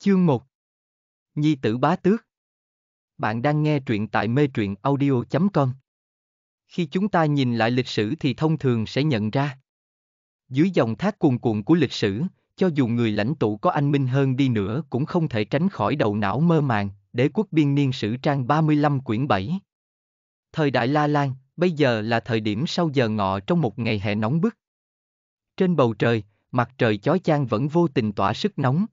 Chương 1 Nhi tử bá tước Bạn đang nghe truyện tại mê truyện audio.com Khi chúng ta nhìn lại lịch sử thì thông thường sẽ nhận ra Dưới dòng thác cuồn cuộn của lịch sử, cho dù người lãnh tụ có anh minh hơn đi nữa cũng không thể tránh khỏi đầu não mơ màng, đế quốc biên niên sử trang 35 quyển 7. Thời đại La Lan, bây giờ là thời điểm sau giờ ngọ trong một ngày hè nóng bức. Trên bầu trời, mặt trời chói chang vẫn vô tình tỏa sức nóng,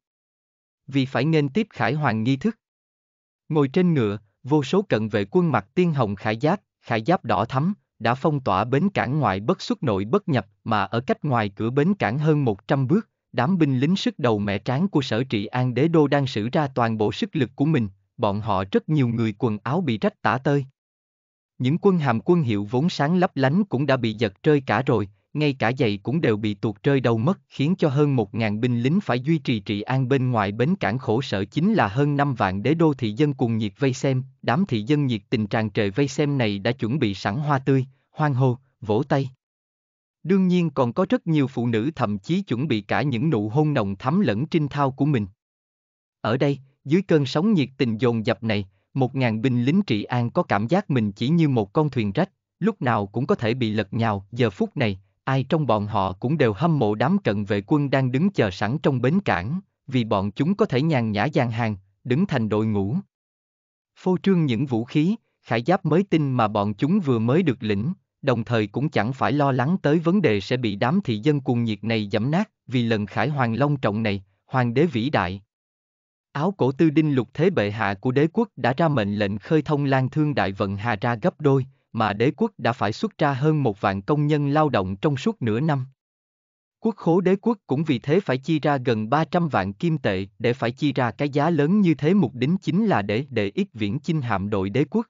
vì phải nên tiếp khải hoàng nghi thức. Ngồi trên ngựa, vô số cận vệ quân mặc tiên hồng khải giáp, khải giáp đỏ thắm, đã phong tỏa bến cảng ngoại bất xuất nội bất nhập mà ở cách ngoài cửa bến cảng hơn 100 bước, đám binh lính sức đầu mẹ tráng của sở trị an đế đô đang sử ra toàn bộ sức lực của mình, bọn họ rất nhiều người quần áo bị rách tả tơi. Những quân hàm quân hiệu vốn sáng lấp lánh cũng đã bị giật rơi cả rồi, ngay cả giày cũng đều bị tuột rơi đầu mất khiến cho hơn 1.000 binh lính phải duy trì trị an bên ngoài bến cảng khổ sở chính là hơn năm vạn đế đô thị dân cùng nhiệt vây xem, đám thị dân nhiệt tình tràn trề vây xem này đã chuẩn bị sẵn hoa tươi, hoang hô, vỗ tay. Đương nhiên còn có rất nhiều phụ nữ thậm chí chuẩn bị cả những nụ hôn nồng thắm lẫn trinh thao của mình. Ở đây, dưới cơn sóng nhiệt tình dồn dập này, 1.000 binh lính trị an có cảm giác mình chỉ như một con thuyền rách, lúc nào cũng có thể bị lật nhào, giờ phút này, ai trong bọn họ cũng đều hâm mộ đám cận vệ quân đang đứng chờ sẵn trong bến cảng, vì bọn chúng có thể nhàn nhã gian hàng, đứng thành đội ngũ. Phô trương những vũ khí, khải giáp mới tinh mà bọn chúng vừa mới được lĩnh, đồng thời cũng chẳng phải lo lắng tới vấn đề sẽ bị đám thị dân cuồng nhiệt này giẫm nát, vì lần khải hoàng long trọng này, hoàng đế vĩ đại. Áo cổ tư đinh lục thế bệ hạ của đế quốc đã ra mệnh lệnh khơi thông lan thương đại vận hà ra gấp đôi, mà đế quốc đã phải xuất ra hơn một vạn công nhân lao động trong suốt nửa năm. Quốc khố đế quốc cũng vì thế phải chi ra gần 300 vạn kim tệ để phải chi ra cái giá lớn như thế mục đích chính là để để ít viễn chinh hạm đội đế quốc.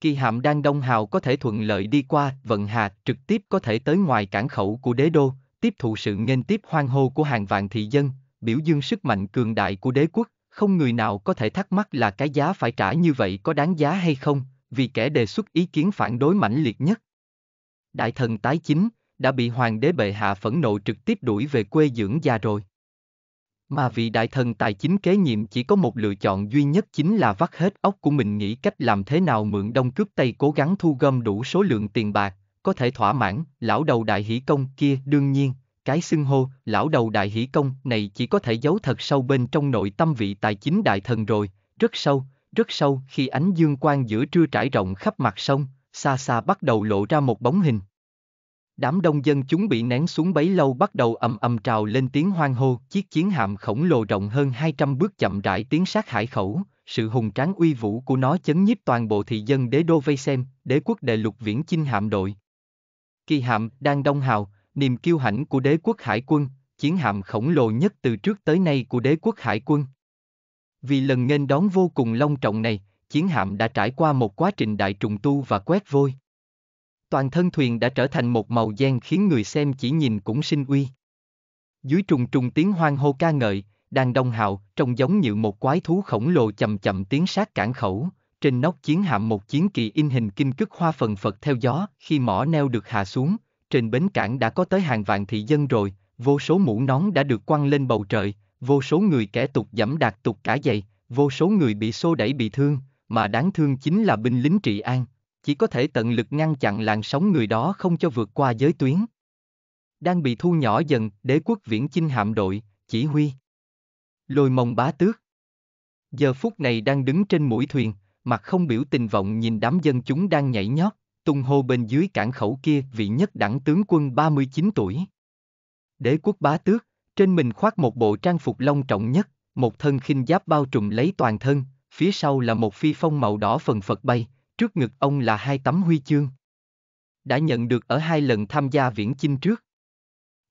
Kỳ hạm đang đông hào có thể thuận lợi đi qua, vận hà trực tiếp có thể tới ngoài cảng khẩu của đế đô, tiếp thụ sự nghênh tiếp hoang hô của hàng vạn thị dân, biểu dương sức mạnh cường đại của đế quốc, không người nào có thể thắc mắc là cái giá phải trả như vậy có đáng giá hay không, vì kẻ đề xuất ý kiến phản đối mãnh liệt nhất. Đại thần tái chính, đã bị hoàng đế bệ hạ phẫn nộ trực tiếp đuổi về quê dưỡng già rồi. Mà vị đại thần tài chính kế nhiệm chỉ có một lựa chọn duy nhất chính là vắt hết óc của mình nghĩ cách làm thế nào mượn đông cướp tây cố gắng thu gom đủ số lượng tiền bạc, có thể thỏa mãn, lão đầu đại hỷ công kia đương nhiên, cái xưng hô, lão đầu đại hỷ công này chỉ có thể giấu thật sâu bên trong nội tâm vị tài chính đại thần rồi, rất sâu, rất sâu khi ánh dương quang giữa trưa trải rộng khắp mặt sông, xa xa bắt đầu lộ ra một bóng hình. Đám đông dân chúng bị nén xuống bấy lâu bắt đầu ầm ầm trào lên tiếng hoang hô, chiếc chiến hạm khổng lồ rộng hơn 200 bước chậm rãi tiến sát hải khẩu, sự hùng tráng uy vũ của nó chấn nhiếp toàn bộ thị dân đế đô vây xem, đế quốc đệ lục viễn chinh hạm đội. Kỳ hạm đang đông hào, niềm kiêu hãnh của đế quốc hải quân, chiến hạm khổng lồ nhất từ trước tới nay của đế quốc hải quân. Vì lần nghênh đón vô cùng long trọng này, chiến hạm đã trải qua một quá trình đại trùng tu và quét vôi. Toàn thân thuyền đã trở thành một màu đen khiến người xem chỉ nhìn cũng sinh uy. Dưới trùng trùng tiếng hoang hô ca ngợi, đàn đông hào, trông giống như một quái thú khổng lồ chậm chậm tiến sát cảng khẩu, trên nóc chiến hạm một chiến kỳ in hình kinh cức hoa phần phật theo gió, khi mỏ neo được hạ xuống, trên bến cảng đã có tới hàng vạn thị dân rồi, vô số mũ nón đã được quăng lên bầu trời, vô số người kẻ tục dẫm đạt tục cả dày, vô số người bị xô đẩy bị thương, mà đáng thương chính là binh lính trị an, chỉ có thể tận lực ngăn chặn làn sóng người đó không cho vượt qua giới tuyến. Đang bị thu nhỏ dần, đế quốc viễn chinh hạm đội, chỉ huy. Lôi mông bá tước. Giờ phút này đang đứng trên mũi thuyền, mặt không biểu tình vọng nhìn đám dân chúng đang nhảy nhót, tung hô bên dưới cảng khẩu kia vị nhất đẳng tướng quân 39 tuổi. Đế quốc bá tước, trên mình khoác một bộ trang phục long trọng nhất, một thân khinh giáp bao trùm lấy toàn thân, phía sau là một phi phong màu đỏ phần phật bay, trước ngực ông là hai tấm huy chương. Đã nhận được ở hai lần tham gia viễn chinh trước.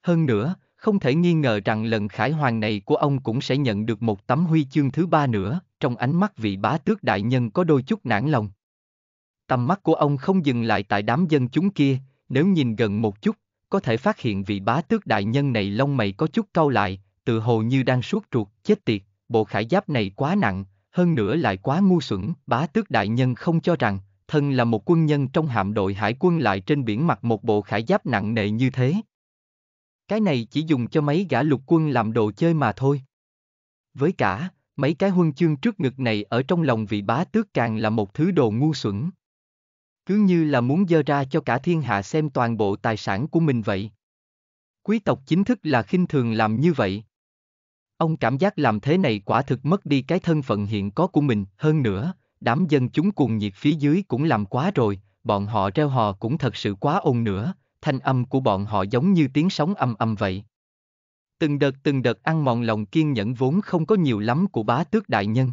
Hơn nữa, không thể nghi ngờ rằng lần khải hoàng này của ông cũng sẽ nhận được một tấm huy chương thứ ba nữa, trong ánh mắt vị bá tước đại nhân có đôi chút nản lòng. Tầm mắt của ông không dừng lại tại đám dân chúng kia, nếu nhìn gần một chút, có thể phát hiện vị bá tước đại nhân này lông mày có chút cau lại, tự hồ như đang suốt ruột, chết tiệt, bộ khải giáp này quá nặng, hơn nữa lại quá ngu xuẩn, bá tước đại nhân không cho rằng, thân là một quân nhân trong hạm đội hải quân lại trên biển mặc một bộ khải giáp nặng nề như thế. Cái này chỉ dùng cho mấy gã lục quân làm đồ chơi mà thôi. Với cả, mấy cái huân chương trước ngực này ở trong lòng vị bá tước càng là một thứ đồ ngu xuẩn. Cứ như là muốn dơ ra cho cả thiên hạ xem toàn bộ tài sản của mình vậy. Quý tộc chính thức là khinh thường làm như vậy. Ông cảm giác làm thế này quả thực mất đi cái thân phận hiện có của mình, hơn nữa, đám dân chúng cuồng nhiệt phía dưới cũng làm quá rồi, bọn họ reo hò cũng thật sự quá ồn nữa, thanh âm của bọn họ giống như tiếng sóng âm âm vậy. Từng đợt từng đợt ăn mòn lòng kiên nhẫn vốn không có nhiều lắm của bá tước đại nhân.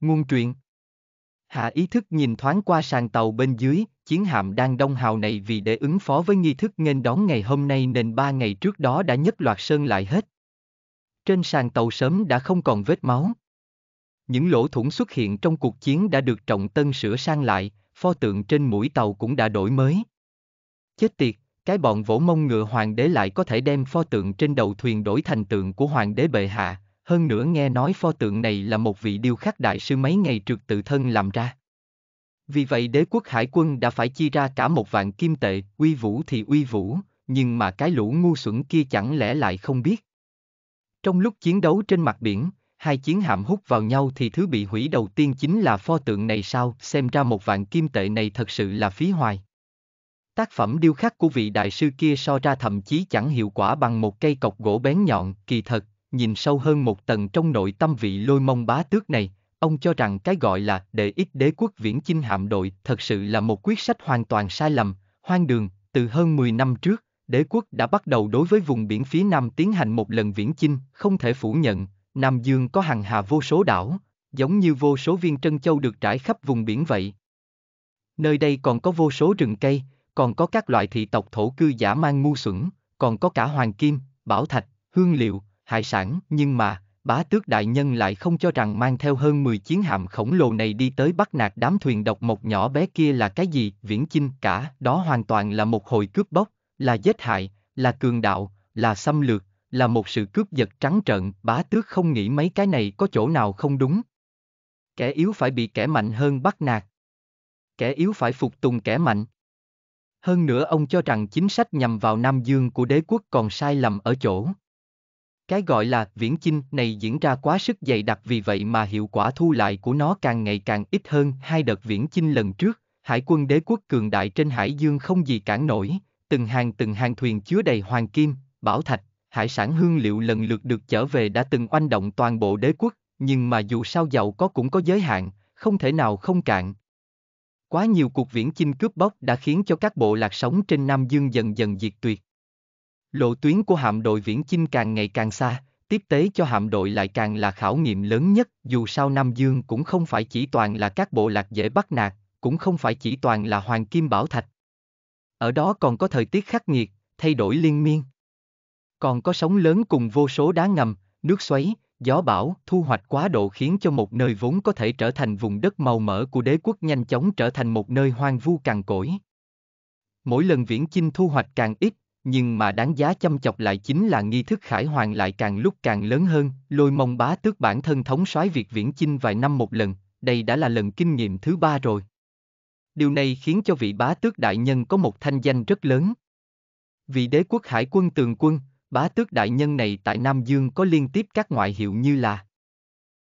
Nguồn truyện Hạ ý thức nhìn thoáng qua sàn tàu bên dưới, chiến hạm đang đông hào này vì để ứng phó với nghi thức nên đón ngày hôm nay nên ba ngày trước đó đã nhất loạt sơn lại hết. Trên sàn tàu sớm đã không còn vết máu. Những lỗ thủng xuất hiện trong cuộc chiến đã được trọng tân sửa sang lại, pho tượng trên mũi tàu cũng đã đổi mới. Chết tiệt, cái bọn vỗ mông ngựa hoàng đế lại có thể đem pho tượng trên đầu thuyền đổi thành tượng của hoàng đế bệ hạ, hơn nữa nghe nói pho tượng này là một vị điêu khắc đại sư mấy ngày trước tự thân làm ra. Vì vậy đế quốc hải quân đã phải chi ra cả một vạn kim tệ, uy vũ thì uy vũ, nhưng mà cái lũ ngu xuẩn kia chẳng lẽ lại không biết. Trong lúc chiến đấu trên mặt biển, hai chiến hạm hút vào nhau thì thứ bị hủy đầu tiên chính là pho tượng này sao, xem ra một vạn kim tệ này thật sự là phí hoài. Tác phẩm điêu khắc của vị đại sư kia so ra thậm chí chẳng hiệu quả bằng một cây cọc gỗ bén nhọn, kỳ thật, nhìn sâu hơn một tầng trong nội tâm vị lôi mông bá tước này, ông cho rằng cái gọi là để ít đế quốc viễn chinh hạm đội thật sự là một quyết sách hoàn toàn sai lầm, hoang đường, từ hơn 10 năm trước, đế quốc đã bắt đầu đối với vùng biển phía Nam tiến hành một lần viễn chinh, không thể phủ nhận, Nam Dương có hàng hà vô số đảo, giống như vô số viên trân châu được trải khắp vùng biển vậy. Nơi đây còn có vô số rừng cây, còn có các loại thị tộc thổ cư giả mang ngu xuẩn, còn có cả hoàng kim, bảo thạch, hương liệu, hải sản, nhưng mà, bá tước đại nhân lại không cho rằng mang theo hơn 10 chiến hạm khổng lồ này đi tới bắt nạt đám thuyền độc mộc nhỏ bé kia là cái gì, viễn chinh cả, đó hoàn toàn là một hồi cướp bóc, là giết hại, là cường đạo, là xâm lược, là một sự cướp giật trắng trợn, bá tước không nghĩ mấy cái này có chỗ nào không đúng. Kẻ yếu phải bị kẻ mạnh hơn bắt nạt. Kẻ yếu phải phục tùng kẻ mạnh. Hơn nữa ông cho rằng chính sách nhằm vào Nam Dương của đế quốc còn sai lầm ở chỗ. Cái gọi là viễn chinh này diễn ra quá sức dày đặc vì vậy mà hiệu quả thu lại của nó càng ngày càng ít hơn hai đợt viễn chinh lần trước, hải quân đế quốc cường đại trên hải dương không gì cản nổi, từng hàng từng hàng thuyền chứa đầy hoàng kim, bảo thạch, hải sản hương liệu lần lượt được trở về đã từng oanh động toàn bộ đế quốc, nhưng mà dù sao giàu có cũng có giới hạn, không thể nào không cạn. Quá nhiều cuộc viễn chinh cướp bóc đã khiến cho các bộ lạc sống trên Nam Dương dần dần diệt tuyệt. Lộ tuyến của hạm đội Viễn Chinh càng ngày càng xa, tiếp tế cho hạm đội lại càng là khảo nghiệm lớn nhất, dù sao Nam Dương cũng không phải chỉ toàn là các bộ lạc dễ bắt nạt, cũng không phải chỉ toàn là hoàng kim bảo thạch. Ở đó còn có thời tiết khắc nghiệt, thay đổi liên miên. Còn có sóng lớn cùng vô số đá ngầm, nước xoáy, gió bão, thu hoạch quá độ khiến cho một nơi vốn có thể trở thành vùng đất màu mỡ của đế quốc nhanh chóng trở thành một nơi hoang vu cằn cỗi. Mỗi lần viễn chinh thu hoạch càng ít, nhưng mà đáng giá chăm chọc lại chính là nghi thức khải hoàng lại càng lúc càng lớn hơn, lôi mông bá tước bản thân thống soái việc Viễn Chinh vài năm một lần, đây đã là lần kinh nghiệm thứ ba rồi. Điều này khiến cho vị bá tước đại nhân có một thanh danh rất lớn. Vị đế quốc hải quân tường quân, bá tước đại nhân này tại Nam Dương có liên tiếp các ngoại hiệu như là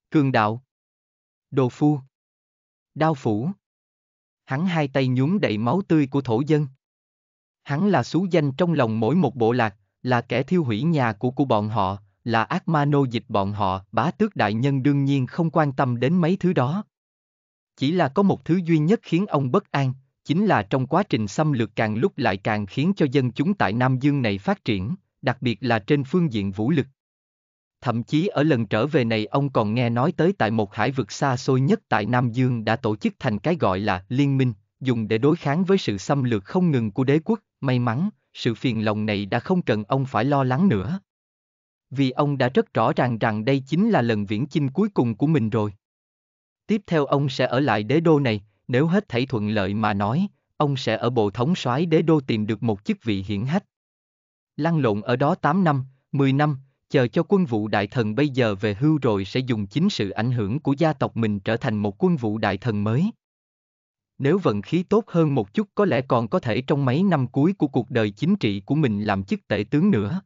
Cường đạo Đồ phu Đao phủ Hắn hai tay nhúng đầy máu tươi của thổ dân Hắn là xú danh trong lòng mỗi một bộ lạc, là kẻ thiêu hủy nhà của của bọn họ, là ác ma nô dịch bọn họ, bá tước đại nhân đương nhiên không quan tâm đến mấy thứ đó. Chỉ là có một thứ duy nhất khiến ông bất an, chính là trong quá trình xâm lược càng lúc lại càng khiến cho dân chúng tại Nam Dương này phát triển, đặc biệt là trên phương diện vũ lực. Thậm chí ở lần trở về này ông còn nghe nói tới tại một hải vực xa xôi nhất tại Nam Dương đã tổ chức thành cái gọi là liên minh, dùng để đối kháng với sự xâm lược không ngừng của đế quốc, May mắn, sự phiền lòng này đã không cần ông phải lo lắng nữa. Vì ông đã rất rõ ràng rằng đây chính là lần viễn chinh cuối cùng của mình rồi. Tiếp theo ông sẽ ở lại đế đô này, nếu hết thảy thuận lợi mà nói, ông sẽ ở bộ thống soái đế đô tìm được một chức vị hiển hách. Lăn lộn ở đó 8 năm, 10 năm, chờ cho quân vụ đại thần bây giờ về hưu rồi sẽ dùng chính sự ảnh hưởng của gia tộc mình trở thành một quân vụ đại thần mới nếu vận khí tốt hơn một chút có lẽ còn có thể trong mấy năm cuối của cuộc đời chính trị của mình làm chức tể tướng nữa.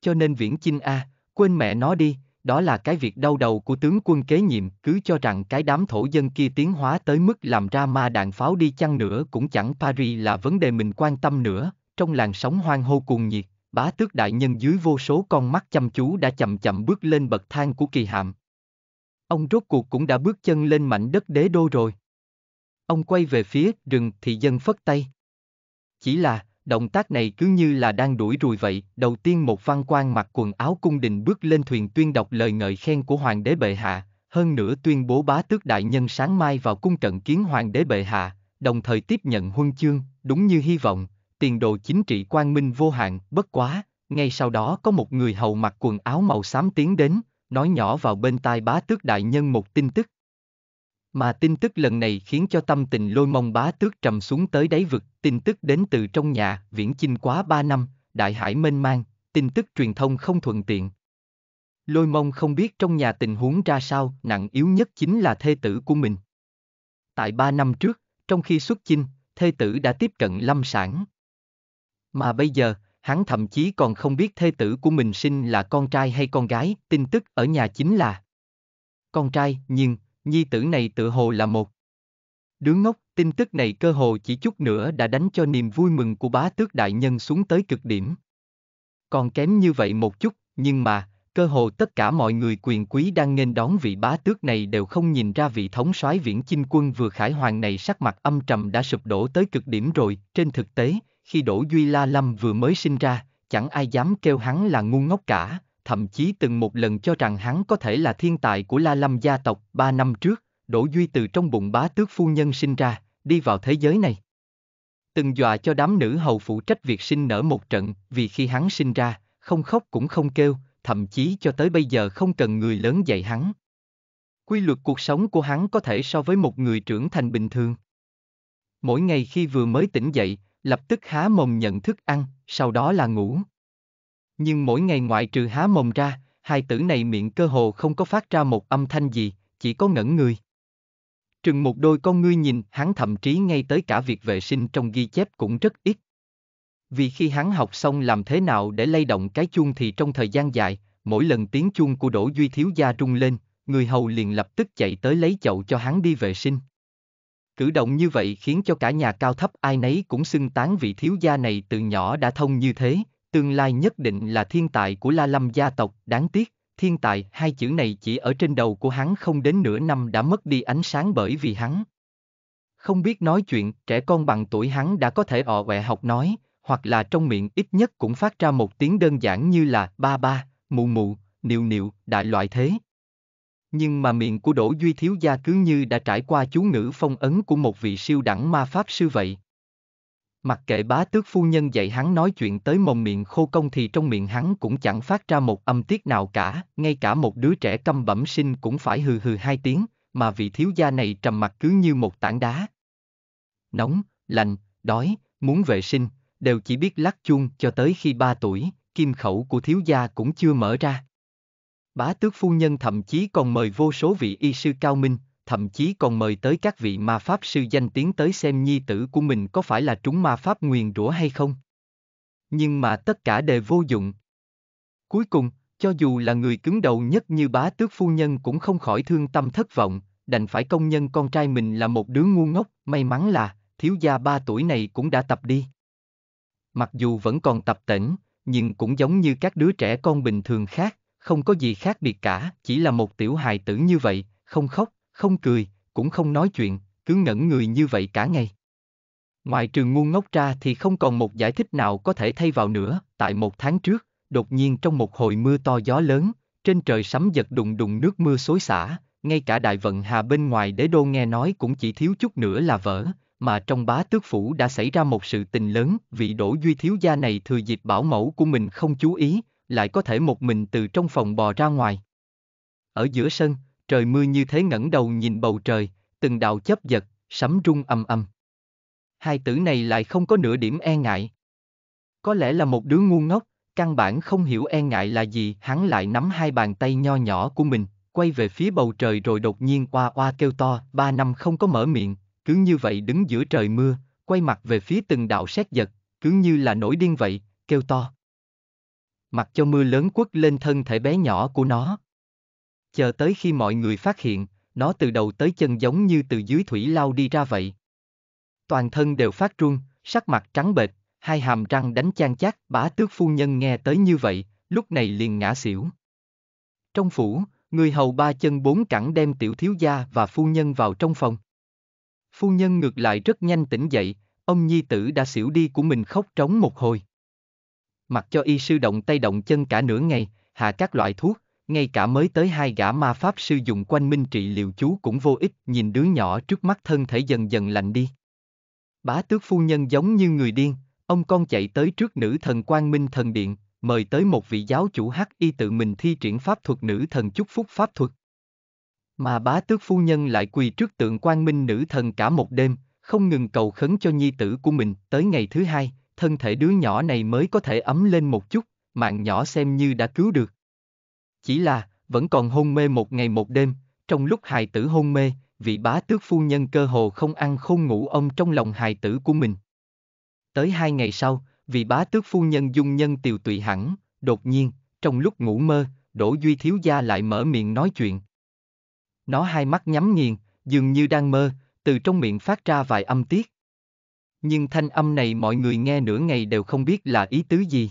Cho nên Viễn Chinh A, à, quên mẹ nó đi, đó là cái việc đau đầu của tướng quân kế nhiệm, cứ cho rằng cái đám thổ dân kia tiến hóa tới mức làm ra ma đạn pháo đi chăng nữa cũng chẳng Paris là vấn đề mình quan tâm nữa, trong làn sóng hoang hô cuồng nhiệt, bá tước đại nhân dưới vô số con mắt chăm chú đã chậm chậm bước lên bậc thang của kỳ hạm. Ông rốt cuộc cũng đã bước chân lên mảnh đất đế đô rồi ông quay về phía rừng thì dân phất tay. Chỉ là, động tác này cứ như là đang đuổi rùi vậy, đầu tiên một văn quan mặc quần áo cung đình bước lên thuyền tuyên đọc lời ngợi khen của hoàng đế bệ hạ, hơn nữa tuyên bố bá tước đại nhân sáng mai vào cung trận kiến hoàng đế bệ hạ, đồng thời tiếp nhận huân chương, đúng như hy vọng, tiền đồ chính trị quang minh vô hạn, bất quá, ngay sau đó có một người hầu mặc quần áo màu xám tiến đến, nói nhỏ vào bên tai bá tước đại nhân một tin tức, mà tin tức lần này khiến cho tâm tình lôi mông bá tước trầm xuống tới đáy vực, tin tức đến từ trong nhà, viễn chinh quá ba năm, đại hải mênh mang, tin tức truyền thông không thuận tiện. Lôi mông không biết trong nhà tình huống ra sao, nặng yếu nhất chính là thê tử của mình. Tại ba năm trước, trong khi xuất chinh, thê tử đã tiếp cận lâm sản. Mà bây giờ, hắn thậm chí còn không biết thê tử của mình sinh là con trai hay con gái, tin tức ở nhà chính là con trai, nhưng nhi tử này tự hồ là một. Đứa ngốc, tin tức này cơ hồ chỉ chút nữa đã đánh cho niềm vui mừng của bá tước đại nhân xuống tới cực điểm. Còn kém như vậy một chút, nhưng mà, cơ hồ tất cả mọi người quyền quý đang nên đón vị bá tước này đều không nhìn ra vị thống soái viễn chinh quân vừa khải hoàng này sắc mặt âm trầm đã sụp đổ tới cực điểm rồi, trên thực tế, khi Đỗ Duy La Lâm vừa mới sinh ra, chẳng ai dám kêu hắn là ngu ngốc cả, thậm chí từng một lần cho rằng hắn có thể là thiên tài của La Lâm gia tộc. Ba năm trước, Đỗ Duy từ trong bụng bá tước phu nhân sinh ra, đi vào thế giới này. Từng dọa cho đám nữ hầu phụ trách việc sinh nở một trận, vì khi hắn sinh ra, không khóc cũng không kêu, thậm chí cho tới bây giờ không cần người lớn dạy hắn. Quy luật cuộc sống của hắn có thể so với một người trưởng thành bình thường. Mỗi ngày khi vừa mới tỉnh dậy, lập tức há mồm nhận thức ăn, sau đó là ngủ. Nhưng mỗi ngày ngoại trừ há mồm ra, hai tử này miệng cơ hồ không có phát ra một âm thanh gì, chỉ có ngẩn người. Trừng một đôi con ngươi nhìn, hắn thậm chí ngay tới cả việc vệ sinh trong ghi chép cũng rất ít. Vì khi hắn học xong làm thế nào để lay động cái chuông thì trong thời gian dài, mỗi lần tiếng chuông của Đỗ Duy Thiếu Gia rung lên, người hầu liền lập tức chạy tới lấy chậu cho hắn đi vệ sinh. Cử động như vậy khiến cho cả nhà cao thấp ai nấy cũng xưng tán vị thiếu gia này từ nhỏ đã thông như thế, Tương lai nhất định là thiên tài của La Lâm gia tộc, đáng tiếc, thiên tài hai chữ này chỉ ở trên đầu của hắn không đến nửa năm đã mất đi ánh sáng bởi vì hắn. Không biết nói chuyện, trẻ con bằng tuổi hắn đã có thể ọ ẹ học nói, hoặc là trong miệng ít nhất cũng phát ra một tiếng đơn giản như là ba ba, mù mù, niệu niệu, đại loại thế. Nhưng mà miệng của Đỗ Duy Thiếu Gia cứ như đã trải qua chú ngữ phong ấn của một vị siêu đẳng ma pháp sư vậy, Mặc kệ bá tước phu nhân dạy hắn nói chuyện tới mồm miệng khô công thì trong miệng hắn cũng chẳng phát ra một âm tiết nào cả, ngay cả một đứa trẻ câm bẩm sinh cũng phải hừ hừ hai tiếng, mà vị thiếu gia này trầm mặt cứ như một tảng đá. Nóng, lạnh, đói, muốn vệ sinh, đều chỉ biết lắc chuông cho tới khi ba tuổi, kim khẩu của thiếu gia cũng chưa mở ra. Bá tước phu nhân thậm chí còn mời vô số vị y sư cao minh, thậm chí còn mời tới các vị ma pháp sư danh tiếng tới xem nhi tử của mình có phải là trúng ma pháp nguyền rủa hay không. Nhưng mà tất cả đều vô dụng. Cuối cùng, cho dù là người cứng đầu nhất như bá tước phu nhân cũng không khỏi thương tâm thất vọng, đành phải công nhân con trai mình là một đứa ngu ngốc, may mắn là, thiếu gia ba tuổi này cũng đã tập đi. Mặc dù vẫn còn tập tỉnh, nhưng cũng giống như các đứa trẻ con bình thường khác, không có gì khác biệt cả, chỉ là một tiểu hài tử như vậy, không khóc, không cười, cũng không nói chuyện, cứ ngẩn người như vậy cả ngày. Ngoài trừ ngu ngốc ra thì không còn một giải thích nào có thể thay vào nữa, tại một tháng trước, đột nhiên trong một hồi mưa to gió lớn, trên trời sấm giật đùng đùng nước mưa xối xả, ngay cả đại vận hà bên ngoài đế đô nghe nói cũng chỉ thiếu chút nữa là vỡ, mà trong bá tước phủ đã xảy ra một sự tình lớn, vị đổ duy thiếu gia này thừa dịp bảo mẫu của mình không chú ý, lại có thể một mình từ trong phòng bò ra ngoài. Ở giữa sân, trời mưa như thế ngẩng đầu nhìn bầu trời, từng đạo chấp giật, sấm rung âm âm. Hai tử này lại không có nửa điểm e ngại. Có lẽ là một đứa ngu ngốc, căn bản không hiểu e ngại là gì, hắn lại nắm hai bàn tay nho nhỏ của mình, quay về phía bầu trời rồi đột nhiên oa oa kêu to, ba năm không có mở miệng, cứ như vậy đứng giữa trời mưa, quay mặt về phía từng đạo sét giật, cứ như là nổi điên vậy, kêu to. Mặc cho mưa lớn quất lên thân thể bé nhỏ của nó chờ tới khi mọi người phát hiện, nó từ đầu tới chân giống như từ dưới thủy lao đi ra vậy. Toàn thân đều phát run, sắc mặt trắng bệch, hai hàm răng đánh chan chát, bá tước phu nhân nghe tới như vậy, lúc này liền ngã xỉu. Trong phủ, người hầu ba chân bốn cẳng đem tiểu thiếu gia và phu nhân vào trong phòng. Phu nhân ngược lại rất nhanh tỉnh dậy, ông nhi tử đã xỉu đi của mình khóc trống một hồi. Mặc cho y sư động tay động chân cả nửa ngày, hạ các loại thuốc, ngay cả mới tới hai gã ma pháp sư dùng quanh minh trị liệu chú cũng vô ích, nhìn đứa nhỏ trước mắt thân thể dần dần lạnh đi. Bá tước phu nhân giống như người điên, ông con chạy tới trước nữ thần quang minh thần điện, mời tới một vị giáo chủ hắc y tự mình thi triển pháp thuật nữ thần chúc phúc pháp thuật. Mà bá tước phu nhân lại quỳ trước tượng quang minh nữ thần cả một đêm, không ngừng cầu khấn cho nhi tử của mình, tới ngày thứ hai, thân thể đứa nhỏ này mới có thể ấm lên một chút, mạng nhỏ xem như đã cứu được. Chỉ là, vẫn còn hôn mê một ngày một đêm, trong lúc hài tử hôn mê, vị bá tước phu nhân cơ hồ không ăn không ngủ ông trong lòng hài tử của mình. Tới hai ngày sau, vị bá tước phu nhân dung nhân tiều tụy hẳn, đột nhiên, trong lúc ngủ mơ, Đỗ Duy Thiếu Gia lại mở miệng nói chuyện. Nó hai mắt nhắm nghiền, dường như đang mơ, từ trong miệng phát ra vài âm tiết. Nhưng thanh âm này mọi người nghe nửa ngày đều không biết là ý tứ gì.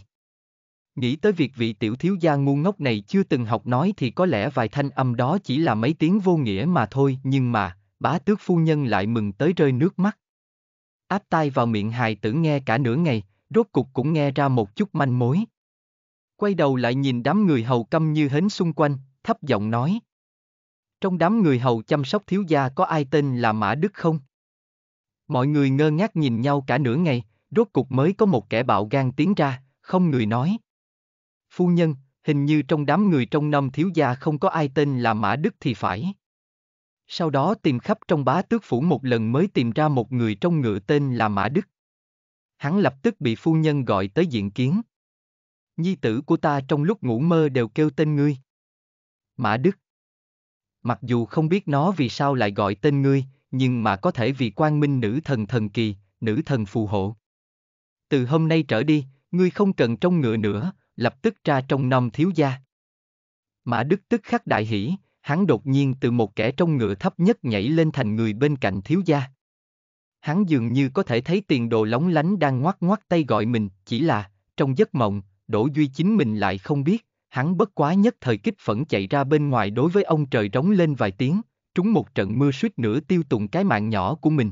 Nghĩ tới việc vị tiểu thiếu gia ngu ngốc này chưa từng học nói thì có lẽ vài thanh âm đó chỉ là mấy tiếng vô nghĩa mà thôi nhưng mà, bá tước phu nhân lại mừng tới rơi nước mắt. Áp tai vào miệng hài tử nghe cả nửa ngày, rốt cục cũng nghe ra một chút manh mối. Quay đầu lại nhìn đám người hầu câm như hến xung quanh, thấp giọng nói. Trong đám người hầu chăm sóc thiếu gia có ai tên là Mã Đức không? Mọi người ngơ ngác nhìn nhau cả nửa ngày, rốt cục mới có một kẻ bạo gan tiến ra, không người nói. Phu nhân, hình như trong đám người trong năm thiếu gia không có ai tên là Mã Đức thì phải. Sau đó tìm khắp trong bá tước phủ một lần mới tìm ra một người trong ngựa tên là Mã Đức. Hắn lập tức bị phu nhân gọi tới diện kiến. Nhi tử của ta trong lúc ngủ mơ đều kêu tên ngươi. Mã Đức. Mặc dù không biết nó vì sao lại gọi tên ngươi, nhưng mà có thể vì quan minh nữ thần thần kỳ, nữ thần phù hộ. Từ hôm nay trở đi, ngươi không cần trong ngựa nữa, lập tức ra trong nom thiếu gia. Mã Đức tức khắc đại hỉ, hắn đột nhiên từ một kẻ trong ngựa thấp nhất nhảy lên thành người bên cạnh thiếu gia. Hắn dường như có thể thấy tiền đồ lóng lánh đang ngoắc ngoắc tay gọi mình, chỉ là, trong giấc mộng, Đỗ Duy chính mình lại không biết, hắn bất quá nhất thời kích phẫn chạy ra bên ngoài đối với ông trời rống lên vài tiếng, trúng một trận mưa suýt nữa tiêu tùng cái mạng nhỏ của mình.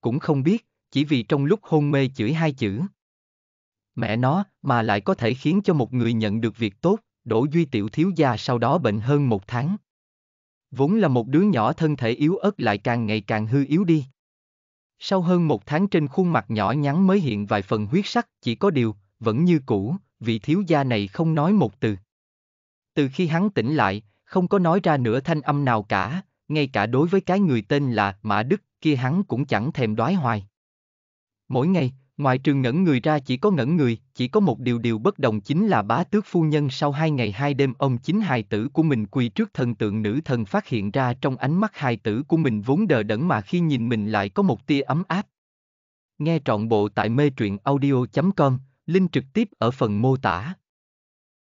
Cũng không biết, chỉ vì trong lúc hôn mê chửi hai chữ. Mẹ nó, mà lại có thể khiến cho một người nhận được việc tốt, đổ duy tiểu thiếu gia sau đó bệnh hơn một tháng. Vốn là một đứa nhỏ thân thể yếu ớt lại càng ngày càng hư yếu đi. Sau hơn một tháng trên khuôn mặt nhỏ nhắn mới hiện vài phần huyết sắc, chỉ có điều, vẫn như cũ, vị thiếu gia này không nói một từ. Từ khi hắn tỉnh lại, không có nói ra nửa thanh âm nào cả, ngay cả đối với cái người tên là Mã Đức kia hắn cũng chẳng thèm đoái hoài. Mỗi ngày, Ngoại trường ngẩn người ra chỉ có ngẩn người, chỉ có một điều điều bất đồng chính là bá tước phu nhân sau hai ngày hai đêm ông chính hài tử của mình quỳ trước thần tượng nữ thần phát hiện ra trong ánh mắt hài tử của mình vốn đờ đẫn mà khi nhìn mình lại có một tia ấm áp. Nghe trọn bộ tại mê truyện audio.com, link trực tiếp ở phần mô tả.